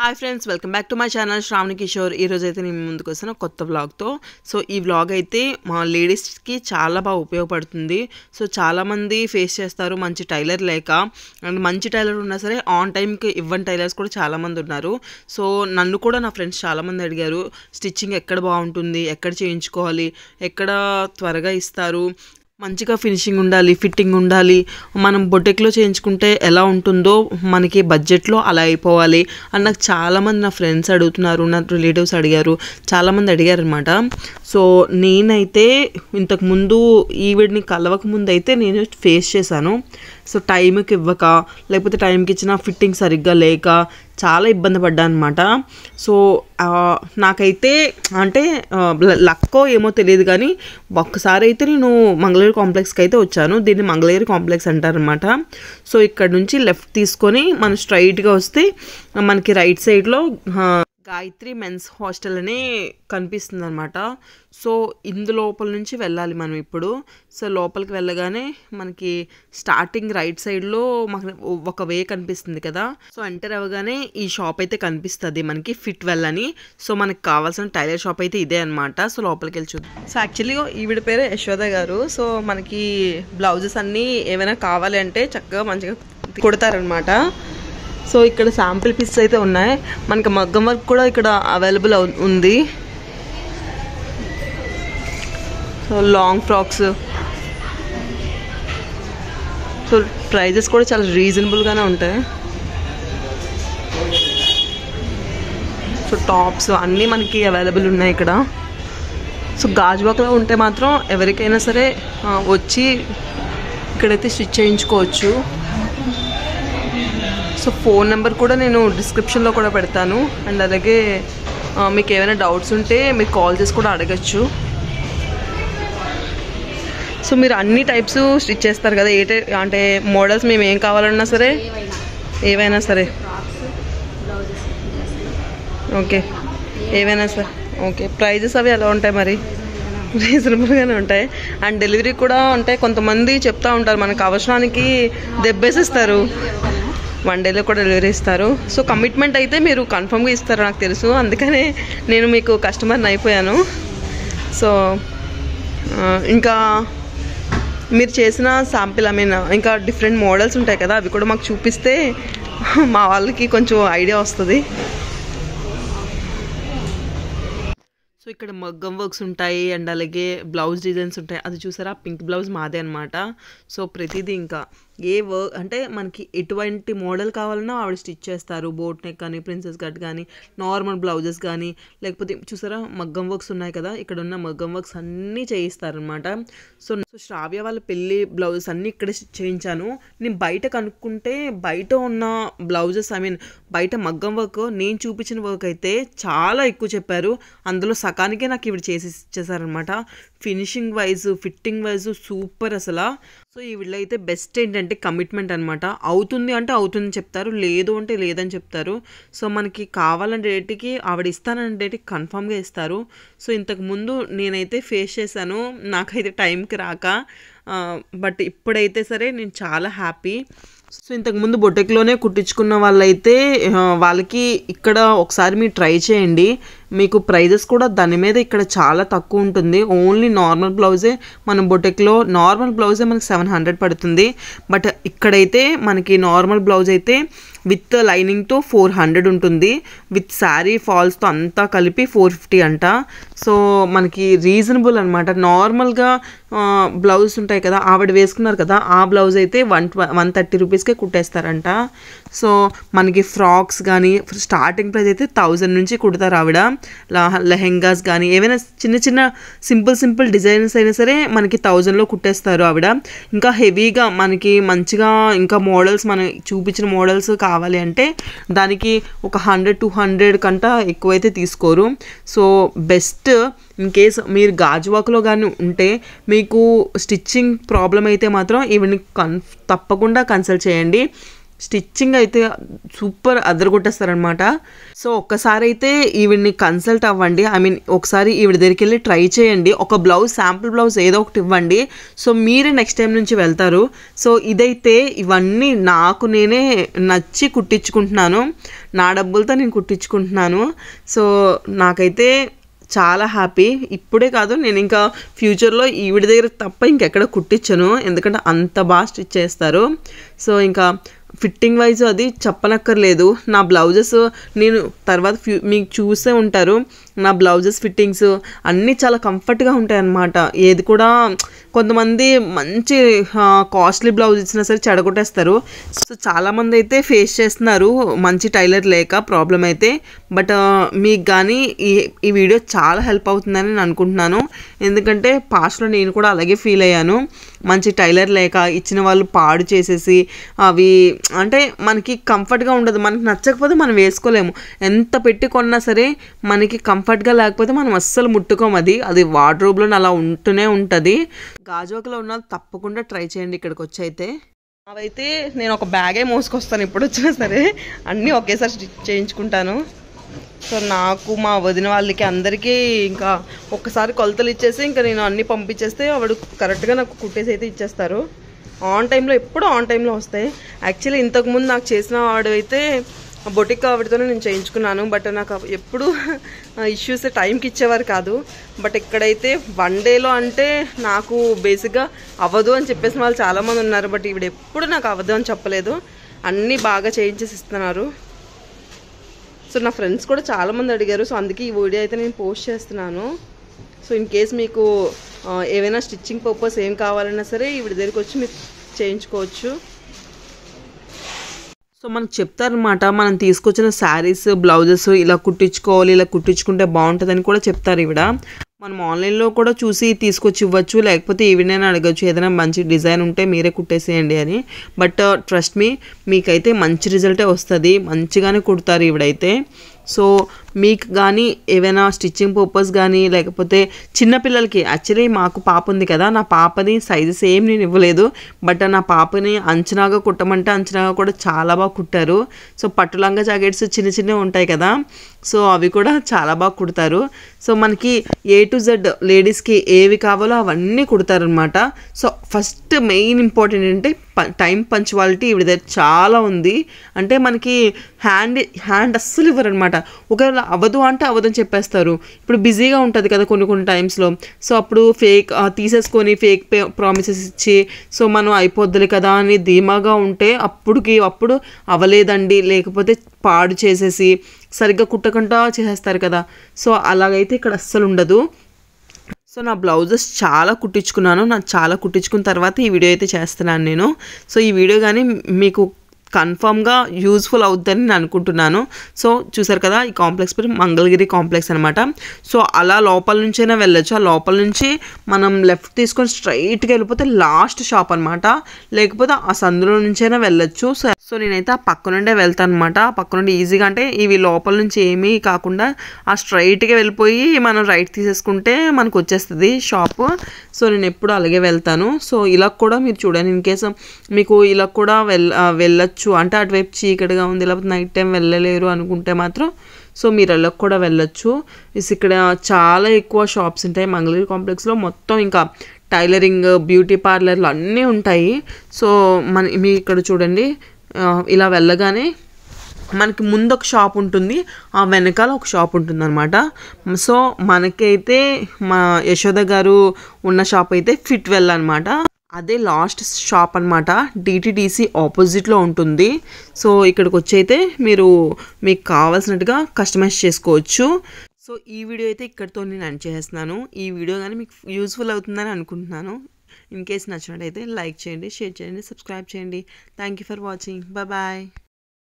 hi friends welcome back to my channel Sravani Kishore ఈరోజు అయితే నేను ముందుకు వస్తాను కొత్త వ్లాగ్తో సో ఈ వ్లాగ్ అయితే మా లేడీస్కి చాలా బాగా ఉపయోగపడుతుంది సో చాలామంది ఫేస్ చేస్తారు మంచి టైలర్ లేక అండ్ మంచి టైలర్ ఉన్నా సరే ఆన్ టైంకి ఇవ్వని టైలర్స్ కూడా చాలామంది ఉన్నారు సో నన్ను కూడా నా ఫ్రెండ్స్ చాలామంది అడిగారు స్టిచ్చింగ్ ఎక్కడ బాగుంటుంది ఎక్కడ చేయించుకోవాలి ఎక్కడ త్వరగా ఇస్తారు మంచిగా ఫినిషింగ్ ఉండాలి ఫిట్టింగ్ ఉండాలి మనం బొటెక్లో చేయించుకుంటే ఎలా ఉంటుందో మనకి బడ్జెట్లో అలా అయిపోవాలి అని నాకు చాలామంది నా ఫ్రెండ్స్ అడుగుతున్నారు నా రిలేటివ్స్ అడిగారు చాలామంది అడిగారు అనమాట సో నేనైతే ఇంతకుముందు కలవక కలవకముందు అయితే నేను ఫేస్ చేశాను సో టైంకి ఇవ్వక లేకపోతే టైంకి ఇచ్చిన ఫిట్టింగ్ సరిగ్గా లేక చాలా ఇబ్బంది పడ్డా అనమాట సో నాకైతే అంటే లక్కో ఏమో తెలియదు కానీ ఒక్కసారి అయితే నేను మంగళగిరి కాంప్లెక్స్కి అయితే వచ్చాను దీన్ని మంగళగిరి కాంప్లెక్స్ అంటారనమాట సో ఇక్కడ నుంచి లెఫ్ట్ తీసుకొని మనం స్ట్రైట్గా వస్తే మనకి రైట్ సైడ్లో గాయత్రి మెన్స్ హాస్టల్ అని కనిపిస్తుంది అనమాట సో ఇందు లోపల నుంచి వెళ్ళాలి మనం ఇప్పుడు సో లోపలికి వెళ్ళగానే మనకి స్టార్టింగ్ రైట్ సైడ్లో మాకు ఒక వే కనిపిస్తుంది కదా సో ఎంటర్ అవ్వగానే ఈ షాప్ అయితే కనిపిస్తుంది మనకి ఫిట్ వెల్ అని సో మనకి కావాల్సిన టైలర్ షాప్ అయితే ఇదే అనమాట సో లోపలికి వెళ్ళి చూద్దాం సో యాక్చువల్లీ ఈవిడ పేరు యశోద గారు సో మనకి బ్లౌజెస్ అన్నీ ఏమైనా కావాలి అంటే చక్కగా మంచిగా కుడతారనమాట సో ఇక్కడ శాంపిల్ పీసెస్ అయితే ఉన్నాయి మనకి మగ్గం వర్క్ కూడా ఇక్కడ అవైలబుల్ ఉంది so long frocks so prices కూడా చాలా రీజనబుల్గానే ఉంటాయి సో టాప్స్ అన్నీ మనకి అవైలబుల్ ఉన్నాయి ఇక్కడ సో గాజువాక్లో ఉంటే మాత్రం ఎవరికైనా సరే వచ్చి ఇక్కడైతే స్టిచ్ చేయించుకోవచ్చు సో ఫోన్ నెంబర్ కూడా నేను డిస్క్రిప్షన్లో కూడా పెడతాను అండ్ అలాగే మీకు ఏమైనా డౌట్స్ ఉంటే మీరు కాల్ చేసి కూడా అడగచ్చు సో మీరు అన్ని టైప్స్ స్టిచ్ చేస్తారు కదా ఏ అంటే మోడల్స్ మేము ఏం కావాలన్నా సరే ఏవైనా సరే ఓకే ఏవైనా సరే ఓకే ప్రైజెస్ అవి ఎలా ఉంటాయి మరి రీజనబుల్గానే ఉంటాయి అండ్ డెలివరీ కూడా అంటే కొంతమంది చెప్తూ ఉంటారు మనకు అవసరానికి దెబ్బేసిస్తారు వన్ డేలో కూడా డెలివరీ ఇస్తారు సో కమిట్మెంట్ అయితే మీరు కన్ఫర్మ్గా ఇస్తారు నాకు తెలుసు అందుకనే నేను మీకు కస్టమర్ని అయిపోయాను సో ఇంకా మీరు చేసిన శాంపిల్ ఐ మీన్ ఇంకా డిఫరెంట్ మోడల్స్ ఉంటాయి కదా అవి కూడా మాకు చూపిస్తే మా వాళ్ళకి కొంచెం ఐడియా వస్తుంది ఇక్కడ మగ్గం వర్క్స్ ఉంటాయి అండ్ అలాగే బ్లౌజ్ డిజైన్స్ ఉంటాయి అది చూసారా పింక్ బ్లౌజ్ మాదే అనమాట సో ప్రతిదీ ఇంకా ఏ వర్క్ అంటే మనకి ఎటువంటి మోడల్ కావాలన్నా ఆవిడ స్టిచ్ చేస్తారు బోట్ నెక్ కానీ ప్రిన్సెస్ కట్ కానీ నార్మల్ బ్లౌజెస్ కానీ లేకపోతే చూసారా మగ్గం వర్క్స్ ఉన్నాయి కదా ఇక్కడ ఉన్న మగ్గం వర్క్స్ అన్నీ చేయిస్తారనమాట సో సో శ్రావ్య వాళ్ళ పెళ్ళి బ్లౌజెస్ అన్నీ ఇక్కడ చేయించాను నేను బయట కనుక్కుంటే బయట ఉన్న బ్లౌజెస్ ఐ మీన్ బయట మగ్గం వర్క్ నేను చూపించిన వర్క్ అయితే చాలా ఎక్కువ చెప్పారు అందులో సకాల దానికే నాకు ఇవి చేసి ఇచ్చేసారనమాట finishing wise fitting wise super అసలు సో ఈ వీళ్ళైతే బెస్ట్ ఏంటంటే కమిట్మెంట్ అనమాట అవుతుంది అంటే అవుతుంది చెప్తారు లేదు అంటే లేదని చెప్తారు సో మనకి కావాలని డేట్కి ఆవిడ ఇస్తానని డేట్కి కన్ఫామ్గా ఇస్తారు సో ఇంతకుముందు నేనైతే ఫేస్ చేశాను నాకైతే టైంకి రాక బట్ uh, ఇప్పుడైతే సరే నేను చాలా హ్యాపీ సో ఇంతకుముందు బొటెక్లోనే కుట్టించుకున్న వాళ్ళైతే వాళ్ళకి ఇక్కడ ఒకసారి మీరు ట్రై చేయండి మీకు ప్రైజెస్ కూడా దాని మీద ఇక్కడ చాలా తక్కువ ఉంటుంది ఓన్లీ నార్మల్ బ్లౌజే మనం బొటెక్లో నార్మల్ బ్లౌజే మనకి సెవెన్ హండ్రెడ్ పడుతుంది బట్ ఇక్కడైతే మనకి నార్మల్ బ్లౌజ్ అయితే విత్ లైనింగ్తో ఫోర్ హండ్రెడ్ ఉంటుంది విత్ శారీ ఫాల్స్తో అంతా కలిపి ఫోర్ ఫిఫ్టీ అంట సో మనకి రీజనబుల్ అనమాట నార్మల్గా బ్లౌజ్ ఉంటాయి కదా ఆవిడ వేసుకున్నారు కదా ఆ బ్లౌజ్ అయితే వన్ వన్ థర్టీ రూపీస్కే కుట్టేస్తారంట సో మనకి ఫ్రాక్స్ కానీ స్టార్టింగ్ ప్రైస్ అయితే థౌజండ్ నుంచి కుడతారు ఆవిడ లెహెంగాస్ కానీ ఏమైనా చిన్న చిన్న సింపుల్ సింపుల్ డిజైన్స్ అయినా సరే మనకి థౌజండ్లో కుట్టేస్తారు ఆవిడ ఇంకా హెవీగా మనకి మంచిగా ఇంకా మోడల్స్ మనం చూపించిన మోడల్స్ కావాలి కావాలి అంటే దానికి ఒక హండ్రెడ్ టూ హండ్రెడ్ కంట ఎక్కువైతే తీసుకోరు సో బెస్ట్ ఇన్ కేస్ మీరు గాజువాకులో కానీ ఉంటే మీకు స్టిచ్చింగ్ ప్రాబ్లం అయితే మాత్రం ఈవెన్ కన్ తప్పకుండా కన్సల్ట్ చేయండి స్టిచ్చింగ్ అయితే సూపర్ అదరగొట్టేస్తారనమాట సో ఒక్కసారి అయితే ఈవిడ్ని కన్సల్ట్ అవ్వండి ఐ మీన్ ఒకసారి ఈవిడ దగ్గరికి వెళ్ళి ట్రై చేయండి ఒక బ్లౌజ్ శాంపుల్ బ్లౌజ్ ఏదో ఒకటి ఇవ్వండి సో మీరే నెక్స్ట్ టైం నుంచి వెళ్తారు సో ఇదైతే ఇవన్నీ నాకు నేనే నచ్చి కుట్టించుకుంటున్నాను నా డబ్బులతో నేను కుట్టించుకుంటున్నాను సో నాకైతే చాలా హ్యాపీ ఇప్పుడే కాదు నేను ఇంకా ఫ్యూచర్లో ఈవిడ దగ్గర తప్ప ఇంకెక్కడ కుట్టించను ఎందుకంటే అంత బాగా స్టిచ్ చేస్తారు సో ఇంకా ఫిట్టింగ్ వైజ్ అది చెప్పనక్కర్లేదు నా బ్లౌజెస్ నేను తర్వాత ఫ్యూ మీకు చూసే ఉంటారు నా బ్లౌజెస్ ఫిట్టింగ్స్ అన్నీ చాలా కంఫర్ట్గా ఉంటాయి అన్నమాట ఏది కూడా కొంతమంది మంచి కాస్ట్లీ బ్లౌజ్ ఇచ్చినా సరే చెడగొట్టేస్తారు సో చాలామంది అయితే ఫేస్ చేస్తున్నారు మంచి టైలర్ లేక ప్రాబ్లం అయితే బట్ మీకు కానీ ఈ ఈ వీడియో చాలా హెల్ప్ అవుతుందని నేను అనుకుంటున్నాను ఎందుకంటే పాస్ట్లో నేను కూడా అలాగే ఫీల్ అయ్యాను మంచి టైలర్ లేక ఇచ్చిన వాళ్ళు పాడు చేసేసి అవి అంటే మనకి కంఫర్ట్గా ఉండదు మనకి నచ్చకపోతే మనం వేసుకోలేము ఎంత పెట్టి కొన్నా సరే మనకి కంఫర్ట్గా లేకపోతే మనం అస్సలు ముట్టుకోం అది అది వార్డ్రోబ్లో అలా ఉంటూనే ఉంటుంది గాజోకలో ఉన్న తప్పకుండా ట్రై చేయండి ఇక్కడికి వచ్చి అయితే అవైతే నేను ఒక బ్యాగే మోసుకొస్తాను ఇప్పుడు వచ్చినా సరే అన్నీ ఒకేసారి స్టిచ్ చేయించుకుంటాను సో నాకు మా వదిన వాళ్ళకి అందరికీ ఇంకా ఒక్కసారి కొలతలు ఇచ్చేసి ఇంకా నేను అన్నీ పంపించేస్తే ఆవిడ కరెక్ట్గా నాకు కుట్టేసి అయితే ఇచ్చేస్తారు ఆన్ టైంలో ఎప్పుడు ఆన్ టైంలో వస్తాయి యాక్చువల్లీ ఇంతకుముందు నాకు చేసిన అయితే బొటిక్ ఆవిడతోనే నేను చేయించుకున్నాను బట్ నాకు ఎప్పుడు ఇష్యూస్ టైంకి ఇచ్చేవారు కాదు బట్ ఇక్కడైతే వన్ డేలో అంటే నాకు బేసిక్గా అవ్వదు అని చెప్పేసిన వాళ్ళు చాలామంది ఉన్నారు బట్ ఇవిడెప్పుడు ఎప్పుడు నాకు అవ్వదు అని చెప్పలేదు అన్నీ బాగా చేయించేసి ఇస్తున్నారు సో నా ఫ్రెండ్స్ కూడా చాలామంది అడిగారు సో అందుకే ఈ వీడియో అయితే నేను పోస్ట్ చేస్తున్నాను సో ఇన్ కేస్ మీకు ఏవైనా స్టిచ్చింగ్ పర్పస్ ఏం కావాలన్నా సరే ఇవి దగ్గరికి వచ్చి మీరు చేయించుకోవచ్చు సో మనకు చెప్తారనమాట మనం తీసుకొచ్చిన శారీస్ బ్లౌజెస్ ఇలా కుట్టించుకోవాలి ఇలా కుట్టించుకుంటే బాగుంటుందని కూడా చెప్తారు ఇవిడ మనం ఆన్లైన్లో కూడా చూసి తీసుకొచ్చి ఇవ్వచ్చు లేకపోతే ఈవినైనా అడగచ్చు ఏదైనా మంచి డిజైన్ ఉంటే మీరే కుట్టేసేయండి అని బట్ ట్రస్ట్ మీ మీకైతే మంచి రిజల్టే వస్తుంది మంచిగానే కుడతారు ఈవిడైతే సో మీకు కానీ ఏవైనా స్టిచ్చింగ్ పర్పస్ కానీ లేకపోతే చిన్నపిల్లలకి యాక్చువల్లీ మాకు పాప ఉంది కదా నా పాపని సైజెస్ ఏం నేను ఇవ్వలేదు బట్ నా పాపని అంచనాగా కుట్టమంటే అంచనాగా కూడా చాలా బాగా కుట్టారు సో పట్టులంగ జాకెట్స్ చిన్న చిన్నవి ఉంటాయి కదా సో అవి కూడా చాలా బాగా కుడతారు సో మనకి ఏ టు జెడ్ లేడీస్కి ఏవి కావాలో అవన్నీ కుడతారనమాట సో ఫస్ట్ మెయిన్ ఇంపార్టెంట్ అంటే టైం పంచువాలిటీ ఇవి దగ్గర చాలా ఉంది అంటే మనకి హ్యాండ్ హ్యాండ్ అస్సలు ఇవ్వరు అనమాట ఒకవేళ అవ్వదు అంటే అని చెప్పేస్తారు ఇప్పుడు బిజీగా ఉంటుంది కదా కొన్ని కొన్ని టైమ్స్లో సో అప్పుడు ఫేక్ తీసేసుకొని ఫేక్ ప్రామిసెస్ ఇచ్చి సో మనం అయిపోద్దులే కదా అని ధీమాగా ఉంటే అప్పుడుకి అప్పుడు అవ్వలేదండి లేకపోతే పాడు చేసేసి సరిగ్గా కుట్టకుండా చేసేస్తారు కదా సో అలాగైతే ఇక్కడ అస్సలు ఉండదు సో నా బ్లౌజెస్ చాలా కుట్టించుకున్నాను నాకు చాలా కుట్టించుకున్న తర్వాత ఈ వీడియో అయితే చేస్తున్నాను నేను సో ఈ వీడియో కానీ మీకు కన్ఫామ్గా యూజ్ఫుల్ అవుద్దని నేను అనుకుంటున్నాను సో చూసారు కదా ఈ కాంప్లెక్స్ పేరు మంగళగిరి కాంప్లెక్స్ అనమాట సో అలా లోపల నుంచైనా వెళ్ళొచ్చు ఆ లోపల నుంచి మనం లెఫ్ట్ తీసుకొని స్ట్రైట్గా వెళ్ళిపోతే లాస్ట్ షాప్ అనమాట లేకపోతే ఆ సందులో నుంచైనా వెళ్ళొచ్చు సో సో నేనైతే ఆ పక్క నుండే వెళ్తాను అనమాట ఆ పక్క నుండి ఈజీగా అంటే ఇవి లోపల నుంచి ఏమీ కాకుండా ఆ స్ట్రైట్గా వెళ్ళిపోయి మనం రైట్ తీసేసుకుంటే మనకు వచ్చేస్తుంది షాప్ సో నేను ఎప్పుడు అలాగే వెళ్తాను సో ఇలా కూడా మీరు చూడండి ఇన్ కేసు మీకు ఇలా కూడా వెళ్ళ వెళ్ళచ్చు వెళ్ళొచ్చు అంటే అటువైపు చీకటిగా ఉంది లేకపోతే నైట్ టైం వెళ్ళలేరు అనుకుంటే మాత్రం సో మీరు వెళ్ళకు కూడా వెళ్ళొచ్చు ఇక్కడ చాలా ఎక్కువ షాప్స్ ఉంటాయి మంగళగిరి కాంప్లెక్స్లో మొత్తం ఇంకా టైలరింగ్ బ్యూటీ పార్లర్లు అన్నీ ఉంటాయి సో మన మీ ఇక్కడ చూడండి ఇలా వెళ్ళగానే మనకి ముందు ఒక షాప్ ఉంటుంది ఆ వెనకాల ఒక షాప్ ఉంటుంది అనమాట సో మనకైతే మా యశోద గారు ఉన్న షాప్ అయితే ఫిట్ వెల్ అనమాట అదే లాస్ట్ షాప్ అనమాట డిటిడిసి ఆపోజిట్లో ఉంటుంది సో ఇక్కడికి వచ్చి అయితే మీరు మీకు కావాల్సినట్టుగా కస్టమైజ్ చేసుకోవచ్చు సో ఈ వీడియో అయితే ఇక్కడితో నేను అండ్ చేస్తున్నాను ఈ వీడియో కానీ మీకు యూజ్ఫుల్ అవుతుందని అనుకుంటున్నాను ఇన్ కేస్ నచ్చినట్టయితే లైక్ చేయండి షేర్ చేయండి సబ్స్క్రైబ్ చేయండి థ్యాంక్ ఫర్ వాచింగ్ బాయ్